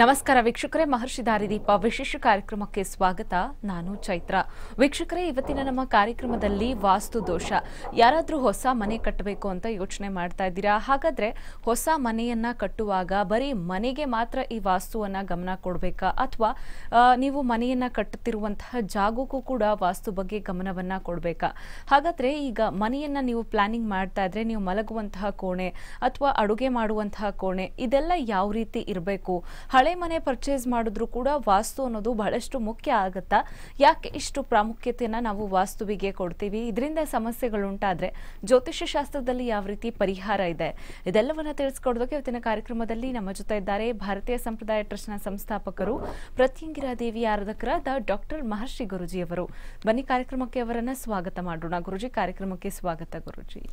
ನಮಸ್ಕಾರ ವೀಕ್ಷಕರೇ ಮಹರ್ಷಿ ದಾರಿದೀಪ ವಿಶೇಷ ಕಾರ್ಯಕ್ರಮಕ್ಕೆ ಸ್ವಾಗತ ನಾನು ಚೈತ್ರ ವೀಕ್ಷಕರೇ ಇವತ್ತಿನ ನಮ್ಮ ಕಾರ್ಯಕ್ರಮದಲ್ಲಿ ವಾಸ್ತು ದೋಷ ಯಾರಾದರೂ ಹೊಸ ಮನೆ ಕಟ್ಟಬೇಕು ಅಂತ ಯೋಚನೆ ಮಾಡ್ತಾ ಇದ್ದೀರಾ ಹಾಗಾದರೆ ಹೊಸ ಮನೆಯನ್ನು ಕಟ್ಟುವಾಗ ಬರೀ ಮನೆಗೆ ಮಾತ್ರ ಈ ವಾಸ್ತುವನ್ನು ಗಮನ ಕೊಡಬೇಕಾ ಅಥವಾ ನೀವು ಮನೆಯನ್ನು ಕಟ್ಟುತ್ತಿರುವಂತಹ ಜಾಗಕ್ಕೂ ಕೂಡ ವಾಸ್ತು ಬಗ್ಗೆ ಗಮನವನ್ನು ಕೊಡಬೇಕಾ ಹಾಗಾದರೆ ಈಗ ಮನೆಯನ್ನು ನೀವು ಪ್ಲಾನಿಂಗ್ ಮಾಡ್ತಾ ಇದ್ರೆ ನೀವು ಮಲಗುವಂತಹ ಕೋಣೆ ಅಥವಾ ಅಡುಗೆ ಮಾಡುವಂತಹ ಕೋಣೆ ಇದೆಲ್ಲ ಯಾವ ರೀತಿ ಇರಬೇಕು ಹಳೆ ಮನೆ ಪರ್ಚೇಸ್ ಮಾಡಿದ್ರು ಕೂಡ ವಾಸ್ತು ಅನ್ನೋದು ಬಹಳಷ್ಟು ಮುಖ್ಯ ಆಗತ್ತಾ ಯಾಕೆ ಇಷ್ಟು ಪ್ರಾಮುಖ್ಯತೆಯನ್ನು ನಾವು ವಾಸ್ತುವಿಗೆ ಕೊಡ್ತೀವಿ ಇದರಿಂದ ಸಮಸ್ಯೆಗಳುಂಟಾದ್ರೆ ಜ್ಯೋತಿಷ್ಯ ಶಾಸ್ತ್ರದಲ್ಲಿ ಯಾವ ರೀತಿ ಪರಿಹಾರ ಇದೆ ಇದೆಲ್ಲವನ್ನ ತಿಳಿಸ್ಕೊಡೋದಕ್ಕೆ ಇವತ್ತಿನ ಕಾರ್ಯಕ್ರಮದಲ್ಲಿ ನಮ್ಮ ಜೊತೆ ಇದ್ದಾರೆ ಭಾರತೀಯ ಸಂಪ್ರದಾಯ ಟ್ರಸ್ಟ್ನ ಸಂಸ್ಥಾಪಕರು ಪ್ರತ್ಯಂಗಿರ ದೇವಿ ಆರಾಧಕರಾದ ಡಾಕ್ಟರ್ ಮಹರ್ಷಿ ಗುರುಜಿ ಅವರು ಬನ್ನಿ ಕಾರ್ಯಕ್ರಮಕ್ಕೆ ಅವರನ್ನ ಸ್ವಾಗತ ಮಾಡೋಣ ಗುರುಜಿ ಕಾರ್ಯಕ್ರಮಕ್ಕೆ ಸ್ವಾಗತ ಗುರುಜಿ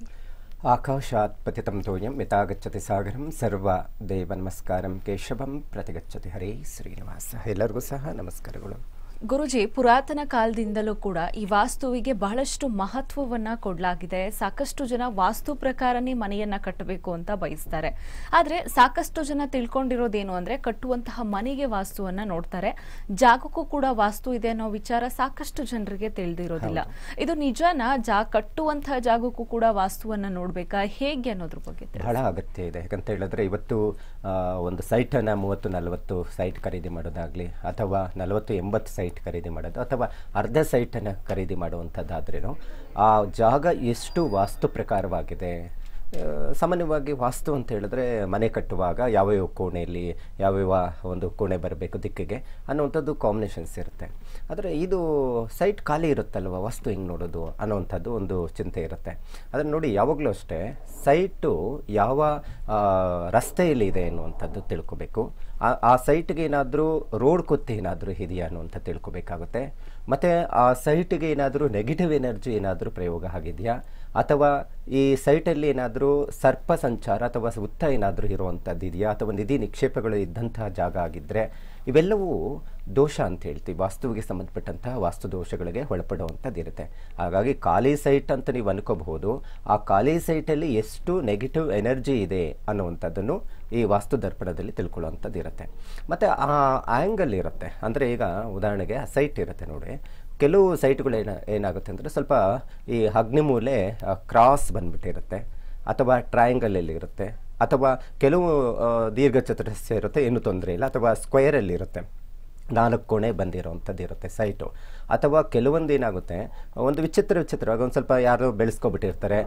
ಆಕಾಶಾತ್ पतितं तोयं यथागच्छति ಸಾಗರಂ ಸರ್ವ ದೇವ ನಮಸ್ಕಾರಂ ಕೇಶವಂ ಪ್ರತಿಗಚ್ಚತಿ ಹರೇ ಶ್ರೀನಿವಾಸ ಎಲ್ಲರಿಗೂ ಸಹ ನಮಸ್ಕಾರಗಳು ಗುರುಜಿ ಪುರಾತನ ಕಾಲದಿಂದಲೂ ಕೂಡ ಈ ವಾಸ್ತುವಿಗೆ ಬಹಳಷ್ಟು ಮಹತ್ವವನ್ನ ಕೊಡಲಾಗಿದೆ ಸಾಕಷ್ಟು ಜನ ವಾಸ್ತು ಪ್ರಕಾರನೇ ಮನೆಯನ್ನ ಕಟ್ಟಬೇಕು ಅಂತ ಬಯಸ್ತಾರೆ ಆದ್ರೆ ಸಾಕಷ್ಟು ಜನ ತಿಳ್ಕೊಂಡಿರೋದೇನು ಅಂದ್ರೆ ಕಟ್ಟುವಂತಹ ಮನೆಗೆ ವಾಸ್ತುವನ್ನ ನೋಡ್ತಾರೆ ಜಾಗಕ್ಕೂ ಕೂಡ ವಾಸ್ತು ಇದೆ ಅನ್ನೋ ವಿಚಾರ ಸಾಕಷ್ಟು ಜನರಿಗೆ ತಿಳಿದಿರೋದಿಲ್ಲ ಇದು ನಿಜಾನ ಜಾ ಕಟ್ಟುವಂತಹ ಜಾಗಕ್ಕೂ ಕೂಡ ವಾಸ್ತುವನ್ನ ನೋಡ್ಬೇಕಾ ಹೇಗೆ ಅನ್ನೋದ್ರ ಬಗ್ಗೆ ಬಹಳ ಅಗತ್ಯ ಇದೆ ಯಾಕಂತ ಹೇಳಿದ್ರೆ ಇವತ್ತು ಒಂದು ಸೈಟ್ ಮೂವತ್ತು ನಲವತ್ತು ಸೈಟ್ ಖರೀದಿ ಮಾಡೋದಾಗ್ಲಿ ಅಥವಾ ನಲವತ್ತು ಎಂಬತ್ತು ಸೈಟ್ ಸೈಟ್ ಖರೀದಿ ಮಾಡೋದು ಅಥವಾ ಅರ್ಧ ಸೈಟನ್ನು ಖರೀದಿ ಮಾಡುವಂಥದ್ದಾದ್ರೂ ಆ ಜಾಗ ಎಷ್ಟು ವಾಸ್ತು ಪ್ರಕಾರವಾಗಿದೆ ಸಾಮಾನ್ಯವಾಗಿ ವಾಸ್ತು ಅಂತ ಹೇಳಿದ್ರೆ ಮನೆ ಕಟ್ಟುವಾಗ ಯಾವ್ಯಾವ ಕೋಣೆಯಲ್ಲಿ ಯಾವ್ಯಾವ ಒಂದು ಕೋಣೆ ಬರಬೇಕು ದಿಕ್ಕಿಗೆ ಅನ್ನೋವಂಥದ್ದು ಕಾಂಬಿನೇಷನ್ಸ್ ಇರುತ್ತೆ ಆದರೆ ಇದು ಸೈಟ್ ಖಾಲಿ ಇರುತ್ತಲ್ವ ವಾಸ್ತು ಹಿಂಗೆ ನೋಡೋದು ಅನ್ನೋವಂಥದ್ದು ಒಂದು ಚಿಂತೆ ಇರುತ್ತೆ ಅದನ್ನು ನೋಡಿ ಯಾವಾಗಲೂ ಅಷ್ಟೇ ಸೈಟು ಯಾವ ರಸ್ತೆಯಲ್ಲಿ ಇದೆ ಅನ್ನುವಂಥದ್ದು ತಿಳ್ಕೋಬೇಕು ಆ ಸೈಟ್ಗೆ ಏನಾದರೂ ರೋಡ್ ಕುತ್ತೆ ಏನಾದರೂ ಇದೆಯಾ ಅಂತ ತಿಳ್ಕೊಬೇಕಾಗುತ್ತೆ ಮತ್ತು ಆ ಸೈಟ್ಗೆ ಏನಾದರೂ ನೆಗೆಟಿವ್ ಎನರ್ಜಿ ಏನಾದರೂ ಪ್ರಯೋಗ ಆಗಿದೆಯಾ ಅಥವಾ ಈ ಸೈಟಲ್ಲಿ ಏನಾದರೂ ಸರ್ಪ ಸಂಚಾರ ಅಥವಾ ಸುತ್ತ ಏನಾದರೂ ಇರುವಂಥದ್ದು ಇದೆಯಾ ಅಥವಾ ನಿಧಿ ನಿಕ್ಷೇಪಗಳು ಇದ್ದಂತಹ ಜಾಗ ಆಗಿದ್ದರೆ ಇವೆಲ್ಲವೂ ದೋಷ ಅಂತ ಹೇಳ್ತೀವಿ ವಾಸ್ತುವಿಗೆ ಸಂಬಂಧಪಟ್ಟಂತಹ ವಾಸ್ತು ದೋಷಗಳಿಗೆ ಒಳಪಡುವಂಥದ್ದಿರುತ್ತೆ ಹಾಗಾಗಿ ಖಾಲಿ ಸೈಟ್ ಅಂತ ನೀವು ಅನ್ಕೋಬಹುದು ಆ ಖಾಲಿ ಸೈಟಲ್ಲಿ ಎಷ್ಟು ನೆಗೆಟಿವ್ ಎನರ್ಜಿ ಇದೆ ಅನ್ನುವಂಥದ್ದನ್ನು ಈ ವಾಸ್ತು ದರ್ಪಣದಲ್ಲಿ ತಿಳ್ಕೊಳ್ಳುವಂಥದ್ದು ಇರುತ್ತೆ ಮತ್ತು ಆ ಆ್ಯಂಗಲ್ ಇರುತ್ತೆ ಅಂದರೆ ಈಗ ಉದಾಹರಣೆಗೆ ಆ ಸೈಟ್ ಇರುತ್ತೆ ನೋಡಿ ಕೆಲವು ಸೈಟ್ಗಳು ಏನ ಏನಾಗುತ್ತೆ ಅಂದರೆ ಸ್ವಲ್ಪ ಈ ಅಗ್ನಿ ಮೂಲೆ ಕ್ರಾಸ್ ಬಂದ್ಬಿಟ್ಟಿರುತ್ತೆ ಅಥವಾ ಅಲ್ಲಿ ಇರುತ್ತೆ ಅಥವಾ ಕೆಲವು ದೀರ್ಘ ಚತುರಸ್ಯ ಇರುತ್ತೆ ಏನು ತೊಂದರೆ ಇಲ್ಲ ಅಥವಾ ಸ್ಕ್ವೇರಲ್ಲಿ ಇರುತ್ತೆ ನಾಲ್ಕು ಕೋಣೆ ಬಂದಿರೋವಂಥದ್ದು ಇರುತ್ತೆ ಸೈಟು ಅಥವಾ ಕೆಲವೊಂದು ಏನಾಗುತ್ತೆ ಒಂದು ವಿಚಿತ್ರ ವಿಚಿತ್ರವಾಗಿ ಒಂದು ಸ್ವಲ್ಪ ಯಾರೋ ಬೆಳೆಸ್ಕೊಬಿಟ್ಟಿರ್ತಾರೆ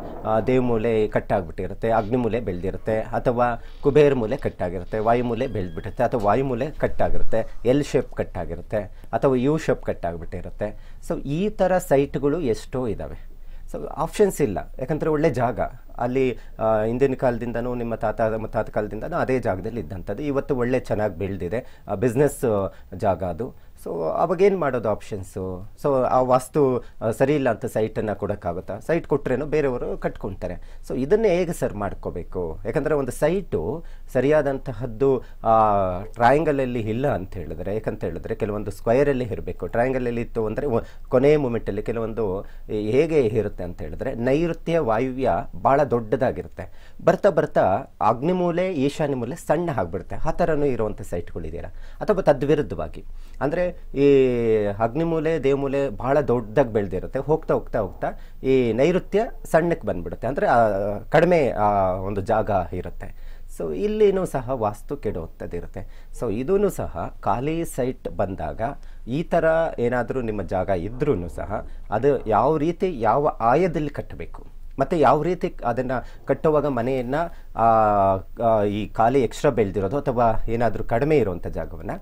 ದೇವಮೂಲೆ ಕಟ್ಟಾಗ್ಬಿಟ್ಟಿರುತ್ತೆ ಅಗ್ನಿಮೂಲೆ ಬೆಳೆದಿರುತ್ತೆ ಅಥವಾ ಕುಬೇರ ಮೂಲೆ ಕಟ್ಟಾಗಿರುತ್ತೆ ವಾಯುಮೂಲೆ ಬೆಳೆದ್ಬಿಟ್ಟಿರುತ್ತೆ ಅಥವಾ ವಾಯುಮೂಲೆ ಕಟ್ಟಾಗಿರುತ್ತೆ ಎಲ್ ಶೇಪ್ ಕಟ್ಟಾಗಿರುತ್ತೆ ಅಥವಾ ಯು ಶೇಪ್ ಕಟ್ಟಾಗ್ಬಿಟ್ಟಿರುತ್ತೆ ಸೊ ಈ ಥರ ಸೈಟ್ಗಳು ಎಷ್ಟೋ ಇದ್ದಾವೆ ಸೊ ಆಪ್ಷನ್ಸ್ ಇಲ್ಲ ಯಾಕಂದರೆ ಒಳ್ಳೆ ಜಾಗ ಅಲ್ಲಿ ಹಿಂದಿನ ಕಾಲದಿಂದನೂ ನಿಮ್ಮ ತಾತ ತಾತ ಕಾಲದಿಂದನೂ ಅದೇ ಜಾಗದಲ್ಲಿ ಇದ್ದಂಥದ್ದು ಇವತ್ತು ಒಳ್ಳೆ ಚೆನ್ನಾಗಿ ಬೆಳೆದಿದೆ ಬಿಸ್ನೆಸ್ ಜಾಗ ಅದು ಸೊ ಅವಾಗೇನು ಮಾಡೋದು ಆಪ್ಷನ್ಸು ಸೊ ಆ ವಾಸ್ತು ಸರಿ ಇಲ್ಲ ಅಂತ ಸೈಟನ್ನು ಕೊಡೋಕ್ಕಾಗುತ್ತಾ ಸೈಟ್ ಕೊಟ್ರೇ ಬೇರೆಯವರು ಕಟ್ಕೊಳ್ತಾರೆ ಸೊ ಇದನ್ನೇ ಹೇಗೆ ಸರ್ ಮಾಡ್ಕೋಬೇಕು ಯಾಕಂದರೆ ಒಂದು ಸೈಟು ಸರಿಯಾದಂತಹದ್ದು ಟ್ರಯಾಂಗಲಲ್ಲಿ ಇಲ್ಲ ಅಂತ ಹೇಳಿದ್ರೆ ಯಾಕಂತ ಹೇಳಿದ್ರೆ ಕೆಲವೊಂದು ಸ್ಕ್ವಯರಲ್ಲಿ ಇರಬೇಕು ಟ್ರಯಾಂಗಲಲ್ಲಿ ಇತ್ತು ಅಂದರೆ ಕೊನೆಯ ಮೂಮೆಂಟಲ್ಲಿ ಕೆಲವೊಂದು ಹೇಗೆ ಇರುತ್ತೆ ಅಂತ ಹೇಳಿದ್ರೆ ನೈಋತ್ಯ ವಾಯುವ್ಯ ಭಾಳ ದೊಡ್ಡದಾಗಿರುತ್ತೆ ಬರ್ತಾ ಬರ್ತಾ ಮೂಲೆ ಈಶಾನ್ಯ ಮೂಲೆ ಸಣ್ಣ ಆಗಿಬಿಡುತ್ತೆ ಆ ಥರನೂ ಇರುವಂಥ ಸೈಟ್ಗಳಿದ್ದೀರಾ ಅಥವಾ ತದ್ವಿರುದ್ಧವಾಗಿ ಅಂದರೆ ಈ ಅಗ್ನಿಮೂಲೆ ದೇವಮೂಲೆ ಭಾಳ ದೊಡ್ಡದಾಗಿ ಬೆಳೆದಿರುತ್ತೆ ಹೋಗ್ತಾ ಹೋಗ್ತಾ ಹೋಗ್ತಾ ಈ ನೈಋತ್ಯ ಸಣ್ಣಕ್ಕೆ ಬಂದ್ಬಿಡುತ್ತೆ ಅಂದರೆ ಕಡಿಮೆ ಒಂದು ಜಾಗ ಇರುತ್ತೆ ಸೊ ಇಲ್ಲಿನೂ ಸಹ ವಾಸ್ತು ಕೆಡುವಂಥದ್ದಿರುತ್ತೆ ಸೊ ಇದೂ ಸಹ ಖಾಲಿ ಸೈಟ್ ಬಂದಾಗ ಈ ಥರ ಏನಾದರೂ ನಿಮ್ಮ ಜಾಗ ಇದ್ರೂ ಸಹ ಅದು ಯಾವ ರೀತಿ ಯಾವ ಆಯದಲ್ಲಿ ಕಟ್ಟಬೇಕು ಮತ್ತು ಯಾವ ರೀತಿ ಅದನ್ನು ಕಟ್ಟುವಾಗ ಮನೆಯನ್ನು ಈ ಖಾಲಿ ಎಕ್ಸ್ಟ್ರಾ ಬೆಳೆದಿರೋದು ಅಥವಾ ಏನಾದರೂ ಕಡಿಮೆ ಜಾಗವನ್ನ ಜಾಗವನ್ನು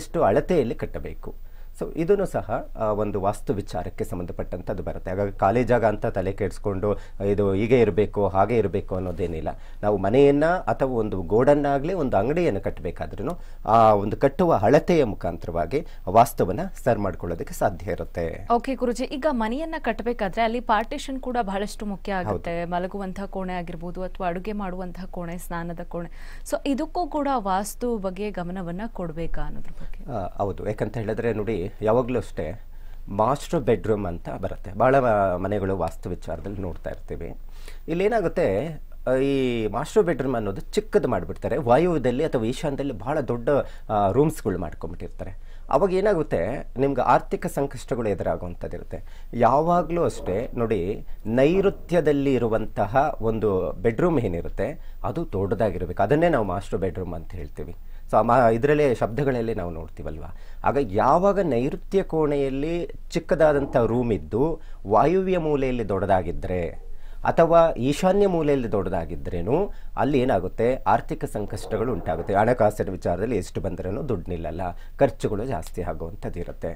ಎಷ್ಟು ಅಳತೆಯಲ್ಲಿ ಕಟ್ಟಬೇಕು ಸೊ ಇದನ್ನು ಸಹ ಒಂದು ವಾಸ್ತು ವಿಚಾರಕ್ಕೆ ಸಂಬಂಧಪಟ್ಟಂಥದ್ದು ಬರುತ್ತೆ ಹಾಗಾಗಿ ಕಾಲೇಜಾಗ ಅಂತ ತಲೆ ಕೆಡಿಸ್ಕೊಂಡು ಇದು ಹೀಗೆ ಇರಬೇಕು ಹಾಗೆ ಇರಬೇಕು ಅನ್ನೋದೇನಿಲ್ಲ ನಾವು ಮನೆಯನ್ನು ಅಥವಾ ಒಂದು ಗೋಡನ್ನಾಗಲಿ ಒಂದು ಅಂಗಡಿಯನ್ನು ಕಟ್ಟಬೇಕಾದ್ರೂ ಆ ಒಂದು ಕಟ್ಟುವ ಅಳತೆಯ ಮುಖಾಂತರವಾಗಿ ವಾಸ್ತುವನ್ನು ಸರ್ ಮಾಡ್ಕೊಳ್ಳೋದಕ್ಕೆ ಸಾಧ್ಯ ಇರುತ್ತೆ ಓಕೆ ಗುರುಜಿ ಈಗ ಮನೆಯನ್ನ ಕಟ್ಟಬೇಕಾದ್ರೆ ಅಲ್ಲಿ ಪಾರ್ಟಿಷನ್ ಕೂಡ ಬಹಳಷ್ಟು ಮುಖ್ಯ ಆಗುತ್ತೆ ಮಲಗುವಂತಹ ಕೋಣೆ ಆಗಿರ್ಬೋದು ಅಥವಾ ಅಡುಗೆ ಮಾಡುವಂತಹ ಕೋಣೆ ಸ್ನಾನದ ಕೋಣೆ ಸೊ ಇದಕ್ಕೂ ಕೂಡ ವಾಸ್ತು ಬಗ್ಗೆ ಗಮನವನ್ನ ಕೊಡಬೇಕಾ ಅನ್ನೋದ್ರ ಬಗ್ಗೆ ಹೌದು ಯಾಕಂತ ಹೇಳಿದ್ರೆ ನೋಡಿ ಯಾವಾಗಲೂ ಅಷ್ಟೇ ಮಾಸ್ಟರ್ ಬೆಡ್ರೂಮ್ ಅಂತ ಬರುತ್ತೆ ಭಾಳ ಮನೆಗಳು ವಾಸ್ತು ವಿಚಾರದಲ್ಲಿ ನೋಡ್ತಾ ಇರ್ತೀವಿ ಇಲ್ಲೇನಾಗುತ್ತೆ ಈ ಮಾಸ್ಟರ್ ಬೆಡ್ರೂಮ್ ಅನ್ನೋದು ಚಿಕ್ಕದು ಮಾಡಿಬಿಡ್ತಾರೆ ವಾಯುವ್ಯದಲ್ಲಿ ಅಥವಾ ಈಶಾನ್ಯದಲ್ಲಿ ಭಾಳ ದೊಡ್ಡ ರೂಮ್ಸ್ಗಳು ಮಾಡ್ಕೊಂಬಿಟ್ಟಿರ್ತಾರೆ ಅವಾಗ ಏನಾಗುತ್ತೆ ನಿಮ್ಗೆ ಆರ್ಥಿಕ ಸಂಕಷ್ಟಗಳು ಎದುರಾಗುವಂಥದ್ದು ಇರುತ್ತೆ ಯಾವಾಗಲೂ ಅಷ್ಟೇ ನೋಡಿ ನೈಋತ್ಯದಲ್ಲಿ ಇರುವಂತಹ ಒಂದು ಬೆಡ್ರೂಮ್ ಏನಿರುತ್ತೆ ಅದು ದೊಡ್ಡದಾಗಿರಬೇಕು ಅದನ್ನೇ ನಾವು ಮಾಸ್ಟರ್ ಬೆಡ್ರೂಮ್ ಅಂತ ಹೇಳ್ತೀವಿ ಸೊ ಇದರಲ್ಲೇ ಶಬ್ದಗಳಲ್ಲಿ ನಾವು ನೋಡ್ತೀವಲ್ವಾ ಆಗ ಯಾವಾಗ ನೈಋತ್ಯ ಕೋಣೆಯಲ್ಲಿ ಚಿಕ್ಕದಾದಂಥ ರೂಮ್ ಇದ್ದು ವಾಯುವ್ಯ ಮೂಲೆಯಲ್ಲಿ ದೊಡ್ಡದಾಗಿದ್ದರೆ ಅಥವಾ ಈಶಾನ್ಯ ಮೂಲೆಯಲ್ಲಿ ದೊಡ್ಡದಾಗಿದ್ದರೇನು ಅಲ್ಲಿ ಏನಾಗುತ್ತೆ ಆರ್ಥಿಕ ಸಂಕಷ್ಟಗಳು ಉಂಟಾಗುತ್ತೆ ಹಣಕಾಸಿನ ವಿಚಾರದಲ್ಲಿ ಎಷ್ಟು ಬಂದರೂ ದುಡ್ಡು ನಿಲ್ಲಲ್ಲ ಖರ್ಚುಗಳು ಜಾಸ್ತಿ ಆಗುವಂಥದ್ದು ಇರುತ್ತೆ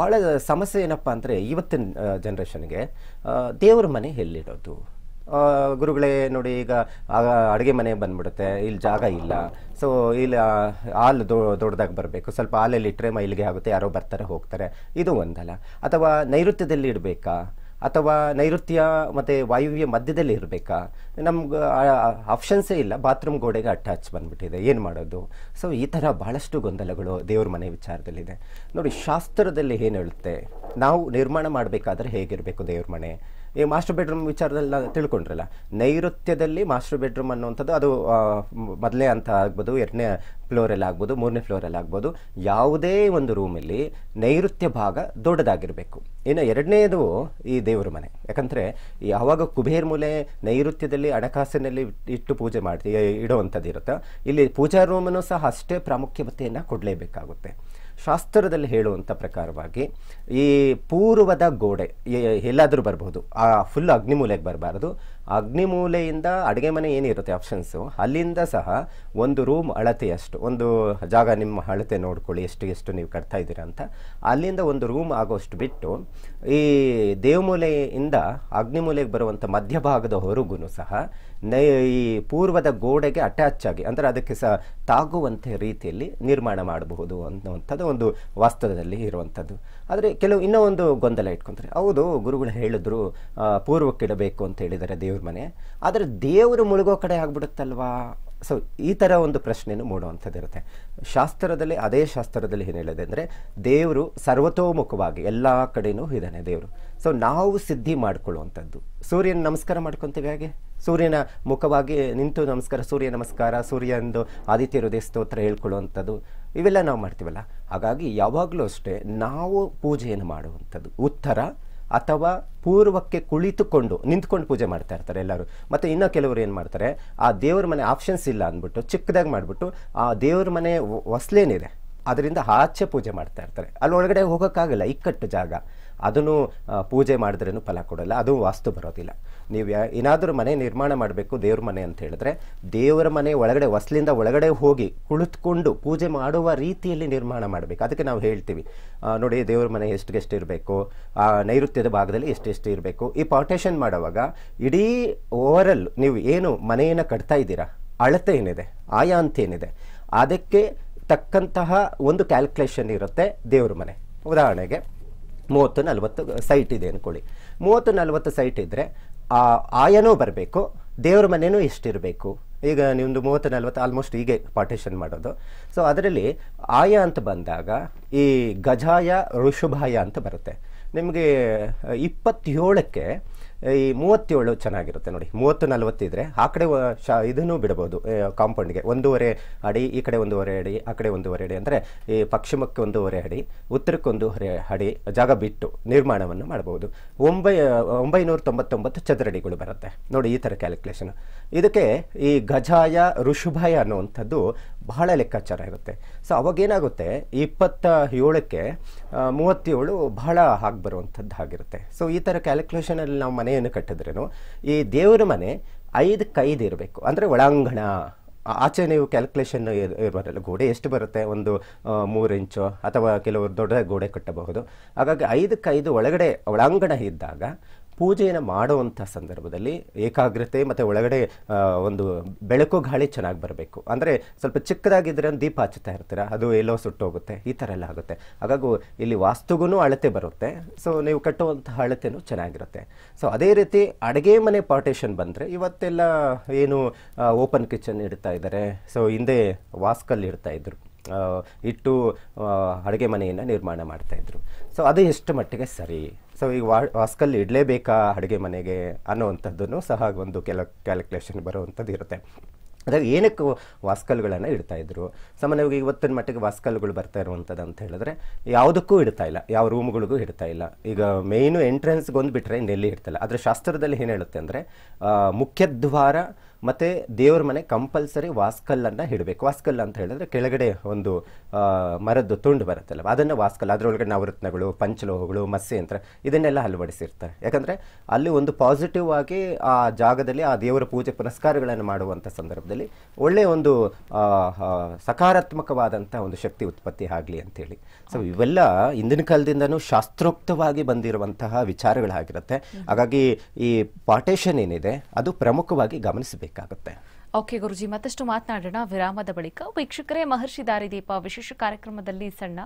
ಭಾಳ ಸಮಸ್ಯೆ ಏನಪ್ಪ ಅಂದರೆ ಇವತ್ತಿನ ಜನ್ರೇಷನ್ಗೆ ದೇವ್ರ ಮನೆ ಎಲ್ಲಿಡೋದು ಗುರುಗಳೇ ನೋಡಿ ಈಗ ಅಡುಗೆ ಮನೆ ಬಂದ್ಬಿಡುತ್ತೆ ಇಲ್ಲಿ ಜಾಗ ಇಲ್ಲ ಸೊ ಇಲ್ಲಿ ಹಾಲು ದೊ ದೊಡ್ಡದಾಗಿ ಬರಬೇಕು ಸ್ವಲ್ಪ ಹಾಲಲ್ಲಿ ಇಟ್ಟರೆ ಮೈಲಿಗೆ ಆಗುತ್ತೆ ಯಾರೋ ಬರ್ತಾರೆ ಹೋಗ್ತಾರೆ ಇದು ಒಂದಲ್ಲ ಅಥವಾ ನೈಋತ್ಯದಲ್ಲಿ ಇಡಬೇಕಾ ಅಥವಾ ನೈಋತ್ಯ ಮತ್ತು ವಾಯುವ್ಯ ಮಧ್ಯದಲ್ಲಿ ಇರಬೇಕಾ ನಮ್ಗೆ ಆಪ್ಷನ್ಸೇ ಇಲ್ಲ ಬಾತ್ರೂಮ್ ಗೋಡೆಗೆ ಅಟ್ಯಾಚ್ ಬಂದುಬಿಟ್ಟಿದೆ ಏನು ಮಾಡೋದು ಸೊ ಈ ಥರ ಭಾಳಷ್ಟು ಗೊಂದಲಗಳು ದೇವ್ರ ಮನೆ ವಿಚಾರದಲ್ಲಿದೆ ನೋಡಿ ಶಾಸ್ತ್ರದಲ್ಲಿ ಏನು ಹೇಳುತ್ತೆ ನಾವು ನಿರ್ಮಾಣ ಮಾಡಬೇಕಾದ್ರೆ ಹೇಗಿರಬೇಕು ದೇವ್ರ ಮನೆ ಈ ಮಾಸ್ಟರ್ ಬೆಡ್ರೂಮ್ ವಿಚಾರದಲ್ಲಿ ನಾನು ತಿಳ್ಕೊಂಡ್ರಲ್ಲ ನೈಋತ್ಯದಲ್ಲಿ ಮಾಸ್ಟರ್ ಬೆಡ್ರೂಮ್ ಅನ್ನುವಂಥದ್ದು ಅದು ಮೊದಲೇ ಅಂತ ಆಗ್ಬೋದು ಎರಡನೇ ಫ್ಲೋರಲ್ಲಿ ಆಗ್ಬೋದು ಮೂರನೇ ಫ್ಲೋರಲ್ಲಿ ಆಗ್ಬೋದು ಯಾವುದೇ ಒಂದು ರೂಮಲ್ಲಿ ನೈಋತ್ಯ ಭಾಗ ದೊಡ್ಡದಾಗಿರಬೇಕು ಇನ್ನು ಎರಡನೇದು ಈ ದೇವರ ಮನೆ ಯಾಕಂದರೆ ಯಾವಾಗ ಕುಬೇರ್ ಮೂಲೆ ನೈಋತ್ಯದಲ್ಲಿ ಹಣಕಾಸಿನಲ್ಲಿ ಇಟ್ಟು ಪೂಜೆ ಮಾಡ್ತೀವಿ ಇಡುವಂಥದ್ದು ಇರುತ್ತೆ ಇಲ್ಲಿ ಪೂಜಾ ರೂಮನ್ನು ಸಹ ಅಷ್ಟೇ ಪ್ರಾಮುಖ್ಯತೆಯನ್ನು ಕೊಡಲೇಬೇಕಾಗುತ್ತೆ ಶಾಸ್ತ್ರದಲ್ಲಿ ಹೇಳುವಂಥ ಪ್ರಕಾರವಾಗಿ ಈ ಪೂರ್ವದ ಗೋಡೆ ಎಲ್ಲಾದರೂ ಬರ್ಬೋದು ಆ ಫುಲ್ ಅಗ್ನಿಮೂಲೆಗೆ ಬರಬಾರ್ದು ಅಗ್ನಿಮೂಲೆಯಿಂದ ಅಡುಗೆ ಮನೆ ಏನಿರುತ್ತೆ ಆಪ್ಷನ್ಸು ಅಲ್ಲಿಂದ ಸಹ ಒಂದು ರೂಮ್ ಅಳತೆಯಷ್ಟು ಒಂದು ಜಾಗ ನಿಮ್ಮ ಅಳತೆ ನೋಡ್ಕೊಳ್ಳಿ ಎಷ್ಟು ಎಷ್ಟು ನೀವು ಕಟ್ತಾ ಇದ್ದೀರಾ ಅಂತ ಅಲ್ಲಿಂದ ಒಂದು ರೂಮ್ ಆಗೋಷ್ಟು ಬಿಟ್ಟು ಈ ದೇವಮೂಲೆಯಿಂದ ಅಗ್ನಿಮೂಲೆಗೆ ಬರುವಂಥ ಮಧ್ಯಭಾಗದ ಹೊರಗೂ ಸಹ ಈ ಪೂರ್ವದ ಗೋಡೆಗೆ ಅಟ್ಯಾಚ್ ಆಗಿ ಅಂದರೆ ಅದಕ್ಕೆ ಸಹ ತಾಗುವಂಥ ರೀತಿಯಲ್ಲಿ ನಿರ್ಮಾಣ ಮಾಡಬಹುದು ಅನ್ನುವಂಥದ್ದು ಒಂದು ವಾಸ್ತವದಲ್ಲಿ ಇರುವಂಥದ್ದು ಆದರೆ ಕೆಲವು ಇನ್ನೂ ಒಂದು ಗೊಂದಲ ಇಟ್ಕೊಂತಾರೆ ಹೌದು ಗುರುಗಳು ಹೇಳಿದ್ರು ಪೂರ್ವಕ್ಕಿಡಬೇಕು ಅಂತ ಹೇಳಿದ್ದಾರೆ ದೇವ್ರ ಮನೆ ಆದರೆ ದೇವರು ಮುಳುಗೋ ಕಡೆ ಆಗ್ಬಿಡುತ್ತಲ್ವಾ ಸೊ ಈ ಥರ ಒಂದು ಪ್ರಶ್ನೆಯೂ ಮೂಡುವಂಥದ್ದಿರುತ್ತೆ ಶಾಸ್ತ್ರದಲ್ಲಿ ಅದೇ ಶಾಸ್ತ್ರದಲ್ಲಿ ಏನು ಹೇಳಿದೆ ಅಂದರೆ ದೇವರು ಸರ್ವತೋಮುಖವಾಗಿ ಎಲ್ಲ ಕಡೆಯೂ ಇದ್ದಾನೆ ದೇವರು ಸೊ ನಾವು ಸಿದ್ಧಿ ಮಾಡ್ಕೊಳ್ಳುವಂಥದ್ದು ಸೂರ್ಯನ ನಮಸ್ಕಾರ ಮಾಡ್ಕೊತೀವಿ ಹಾಗೆ ಸೂರ್ಯನ ಮುಖವಾಗಿ ನಿಂತು ನಮಸ್ಕಾರ ಸೂರ್ಯ ನಮಸ್ಕಾರ ಸೂರ್ಯಂದು ಆದಿತ್ಯ ಹೃದಯ ಸ್ತೋತ್ರ ಹೇಳ್ಕೊಳ್ಳುವಂಥದ್ದು ಇವೆಲ್ಲ ನಾವು ಮಾಡ್ತೀವಲ್ಲ ಹಾಗಾಗಿ ಯಾವಾಗಲೂ ಅಷ್ಟೇ ನಾವು ಪೂಜೆಯನ್ನು ಮಾಡುವಂಥದ್ದು ಉತ್ತರ ಅಥವಾ ಪೂರ್ವಕ್ಕೆ ಕುಳಿತುಕೊಂಡು ನಿಂತ್ಕೊಂಡು ಪೂಜೆ ಮಾಡ್ತಾ ಇರ್ತಾರೆ ಎಲ್ಲರೂ ಮತ್ತು ಇನ್ನೂ ಕೆಲವರು ಏನು ಮಾಡ್ತಾರೆ ಆ ದೇವ್ರ ಮನೆ ಆಪ್ಷನ್ಸ್ ಇಲ್ಲ ಅಂದ್ಬಿಟ್ಟು ಚಿಕ್ಕದಾಗಿ ಮಾಡಿಬಿಟ್ಟು ಆ ದೇವ್ರ ಮನೆ ಹೊಸ್ಲೇನಿದೆ ಅದರಿಂದ ಆಚೆ ಪೂಜೆ ಮಾಡ್ತಾ ಇರ್ತಾರೆ ಅಲ್ಲಿ ಒಳಗಡೆ ಹೋಗೋಕ್ಕಾಗಲ್ಲ ಇಕ್ಕಟ್ಟು ಜಾಗ ಅದನ್ನು ಪೂಜೆ ಮಾಡಿದ್ರೇನು ಫಲ ಕೊಡಲ್ಲ ಅದು ವಾಸ್ತು ಬರೋದಿಲ್ಲ ನೀವು ಏನಾದರೂ ಮನೆ ನಿರ್ಮಾಣ ಮಾಡಬೇಕು ದೇವ್ರ ಮನೆ ಅಂತ ಹೇಳಿದ್ರೆ ದೇವರ ಮನೆ ಒಳಗಡೆ ಹೊಸಲಿಂದ ಒಳಗಡೆ ಹೋಗಿ ಕುಳಿತುಕೊಂಡು ಪೂಜೆ ಮಾಡುವ ರೀತಿಯಲ್ಲಿ ನಿರ್ಮಾಣ ಮಾಡಬೇಕು ಅದಕ್ಕೆ ನಾವು ಹೇಳ್ತೀವಿ ನೋಡಿ ದೇವ್ರ ಮನೆ ಎಷ್ಟುಗೆಷ್ಟು ಇರಬೇಕು ಆ ನೈಋತ್ಯದ ಭಾಗದಲ್ಲಿ ಎಷ್ಟೆಷ್ಟು ಇರಬೇಕು ಈ ಪಾರ್ಟೇಷನ್ ಮಾಡುವಾಗ ಇಡೀ ಓವರಲ್ ನೀವು ಏನು ಮನೆಯನ್ನು ಕಟ್ತಾ ಇದ್ದೀರಾ ಅಳತೆ ಏನಿದೆ ಆಯಾ ಅಂತ ಏನಿದೆ ಅದಕ್ಕೆ ತಕ್ಕಂತಹ ಒಂದು ಕ್ಯಾಲ್ಕುಲೇಷನ್ ಇರುತ್ತೆ ದೇವ್ರ ಮನೆ ಉದಾಹರಣೆಗೆ ಮೂವತ್ತು ನಲವತ್ತು ಸೈಟ್ ಇದೆ ಅಂದ್ಕೊಳ್ಳಿ ಮೂವತ್ತು ನಲವತ್ತು ಸೈಟ್ ಇದ್ದರೆ ಆ ಆಯನೂ ಬರಬೇಕು ದೇವ್ರ ಮನೆಯೂ ಎಷ್ಟಿರಬೇಕು ಈಗ ನಿಮ್ಮದು ಮೂವತ್ತು ನಲ್ವತ್ತು ಆಲ್ಮೋಸ್ಟ್ ಹೀಗೆ ಪಾರ್ಟಿಷನ್ ಮಾಡೋದು ಸೊ ಅದರಲ್ಲಿ ಆಯ ಅಂತ ಬಂದಾಗ ಈ ಗಜಾಯ ಋಷುಭಾಯ ಅಂತ ಬರುತ್ತೆ ನಿಮಗೆ ಇಪ್ಪತ್ತೇಳಕ್ಕೆ ಈ ಮೂವತ್ತೇಳು ಚೆನ್ನಾಗಿರುತ್ತೆ ನೋಡಿ ಮೂವತ್ತು ನಲವತ್ತಿದ್ರೆ ಆ ಕಡೆ ಶ ಇದನ್ನು ಬಿಡ್ಬೋದು ಕಾಂಪೌಂಡ್ಗೆ ಒಂದೂವರೆ ಅಡಿ ಈ ಕಡೆ ಒಂದೂವರೆ ಅಡಿ ಆ ಕಡೆ ಒಂದೂವರೆ ಅಡಿ ಅಂದರೆ ಈ ಪಶ್ಚಿಮಕ್ಕೆ ಒಂದೂವರೆ ಅಡಿ ಹೊರೆ ಅಡಿ ಜಾಗ ಬಿಟ್ಟು ನಿರ್ಮಾಣವನ್ನು ಮಾಡ್ಬೋದು ಒಂಬೈ ಒಂಬೈನೂರ ತೊಂಬತ್ತೊಂಬತ್ತು ಚದರಡಿಗಳು ಬರುತ್ತೆ ನೋಡಿ ಈ ಥರ ಕ್ಯಾಲ್ಕುಲೇಷನ್ ಇದಕ್ಕೆ ಈ ಗಜಾಯ ಋಷುಭಾಯ ಅನ್ನುವಂಥದ್ದು ಬಹಳ ಲೆಕ್ಕಾಚಾರ ಇರುತ್ತೆ ಸೊ ಅವಾಗೇನಾಗುತ್ತೆ ಇಪ್ಪತ್ತ ಏಳಕ್ಕೆ ಮೂವತ್ತೇಳು ಬಹಳ ಆಗಿ ಬರುವಂಥದ್ದು ಆಗಿರುತ್ತೆ ಸೊ ಈ ಥರ ಕ್ಯಾಲ್ಕುಲೇಷನಲ್ಲಿ ನಾವು ಮನೆಯನ್ನು ಕಟ್ಟಿದ್ರೂ ಈ ದೇವರ ಮನೆ ಐದು ಕೈದು ಇರಬೇಕು ಅಂದರೆ ಒಳಾಂಗಣ ಆಚೆ ನೀವು ಕ್ಯಾಲ್ಕುಲೇಷನ್ ಇರೋದಲ್ಲ ಗೋಡೆ ಎಷ್ಟು ಬರುತ್ತೆ ಒಂದು ಮೂರು ಇಂಚು ಅಥವಾ ಕೆಲವರು ದೊಡ್ಡ ಗೋಡೆ ಕಟ್ಟಬಹುದು ಹಾಗಾಗಿ ಐದು ಕೈದು ಒಳಗಡೆ ಒಳಾಂಗಣ ಇದ್ದಾಗ ಪೂಜೆಯನ್ನು ಮಾಡುವಂಥ ಸಂದರ್ಭದಲ್ಲಿ ಏಕಾಗ್ರತೆ ಮತ್ತು ಒಳಗಡೆ ಒಂದು ಬೆಳಕು ಗಾಳಿ ಚೆನ್ನಾಗಿ ಬರಬೇಕು ಅಂದರೆ ಸ್ವಲ್ಪ ಚಿಕ್ಕದಾಗಿದ್ದರೆ ದೀಪ ಹಚ್ಚುತ್ತಾ ಇರ್ತೀರ ಅದು ಎಲ್ಲೋ ಸುಟ್ಟೋಗುತ್ತೆ ಈ ಥರ ಎಲ್ಲ ಆಗುತ್ತೆ ಹಾಗಾಗೂ ಇಲ್ಲಿ ವಾಸ್ತುಗೂ ಅಳತೆ ಬರುತ್ತೆ ಸೊ ನೀವು ಕಟ್ಟುವಂತಹ ಅಳತೆನೂ ಚೆನ್ನಾಗಿರುತ್ತೆ ಸೊ ಅದೇ ರೀತಿ ಅಡುಗೆ ಮನೆ ಪಾರ್ಟೇಷನ್ ಬಂದರೆ ಇವತ್ತೆಲ್ಲ ಏನು ಓಪನ್ ಕಿಚನ್ ಇಡ್ತಾ ಇದ್ದಾರೆ ಸೊ ಹಿಂದೆ ವಾಸ್ಕಲ್ಲಿ ಇಡ್ತಾ ಇದ್ರು ಇಟ್ಟು ಅಡುಗೆ ಮನೆಯನ್ನು ನಿರ್ಮಾಣ ಮಾಡ್ತಾಯಿದ್ರು ಸೊ ಅದು ಎಷ್ಟು ಮಟ್ಟಿಗೆ ಸರಿ ಸೊ ಈಗ ವಾ ವಾಸ್ಕಲ್ಲಿ ಇಡಲೇಬೇಕಾ ಅಡುಗೆ ಮನೆಗೆ ಅನ್ನೋವಂಥದ್ದನ್ನು ಸಹ ಒಂದು ಕೆಲ ಕ್ಯಾಲ್ಕುಲೇಷನ್ ಬರುವಂಥದ್ದು ಇರುತ್ತೆ ಅದಾಗ ಏನಕ್ಕೆ ವಾಸ್ಕಲ್ಗಳನ್ನು ಇಡ್ತಾಯಿದ್ರು ಸಾಮಾನ್ಯವಾಗಿ ಇವತ್ತಿನ ಮಟ್ಟಿಗೆ ವಾಸ್ಕಲ್ಗಳು ಬರ್ತಾ ಇರುವಂಥದ್ದು ಅಂತ ಹೇಳಿದ್ರೆ ಯಾವುದಕ್ಕೂ ಇಡ್ತಾ ಇಲ್ಲ ಯಾವ ರೂಮ್ಗಳಿಗೂ ಇಡ್ತಾ ಇಲ್ಲ ಈಗ ಮೇಯ್ನು ಒಂದು ಬಿಟ್ಟರೆ ಇನ್ನೆಲ್ಲಿ ಇಲ್ಲ ಆದರೆ ಶಾಸ್ತ್ರದಲ್ಲಿ ಏನು ಹೇಳುತ್ತೆ ಅಂದರೆ ಮುಖ್ಯದ್ವಾರ ಮತ್ತು ದೇವ್ರ ಮನೆ ಕಂಪಲ್ಸರಿ ವಾಸ್ಕಲ್ಲನ್ನು ಹಿಡಬೇಕು ವಾಸ್ಕಲ್ ಅಂತ ಹೇಳಿದ್ರೆ ಕೆಳಗಡೆ ಒಂದು ಮರದ್ದು ತುಂಡು ಬರುತ್ತಲ್ಲ ಅದನ್ನು ವಾಸ್ಕಲ್ ಅದರೊಳಗಡೆ ನವರತ್ನಗಳು ಪಂಚಲೋಹಗಳು ಮಸ್ಯಯಂತ್ರ ಇದನ್ನೆಲ್ಲ ಅಳವಡಿಸಿರ್ತಾರೆ ಯಾಕಂದರೆ ಅಲ್ಲಿ ಒಂದು ಪಾಸಿಟಿವ್ ಆಗಿ ಆ ಜಾಗದಲ್ಲಿ ಆ ದೇವರ ಪೂಜೆ ಪುನಸ್ಕಾರಗಳನ್ನು ಮಾಡುವಂಥ ಸಂದರ್ಭದಲ್ಲಿ ಒಳ್ಳೆಯ ಒಂದು ಸಕಾರಾತ್ಮಕವಾದಂಥ ಒಂದು ಶಕ್ತಿ ಉತ್ಪತ್ತಿ ಆಗಲಿ ಅಂತೇಳಿ ಸೊ ಇವೆಲ್ಲ ಇಂದಿನ ಕಾಲದಿಂದನೂ ಶಾಸ್ತ್ರೋಕ್ತವಾಗಿ ಬಂದಿರುವಂತಹ ವಿಚಾರಗಳಾಗಿರುತ್ತೆ ಹಾಗಾಗಿ ಈ ಪಾಟೇಷನ್ ಏನಿದೆ ಅದು ಪ್ರಮುಖವಾಗಿ ಗಮನಿಸಬೇಕು ಮಾಡಬೇಕಾಗುತ್ತೆ ಓಕೆ ಗುರುಜಿ ಮತ್ತಷ್ಟು ಮಾತನಾಡೋಣ ವಿರಾಮದ ಬಳಿಕ ವೀಕ್ಷಕರೇ ಮಹರ್ಷಿ ದಾರಿದೀಪ ವಿಶೇಷ ಕಾರ್ಯಕ್ರಮದಲ್ಲಿ ಸಣ್ಣ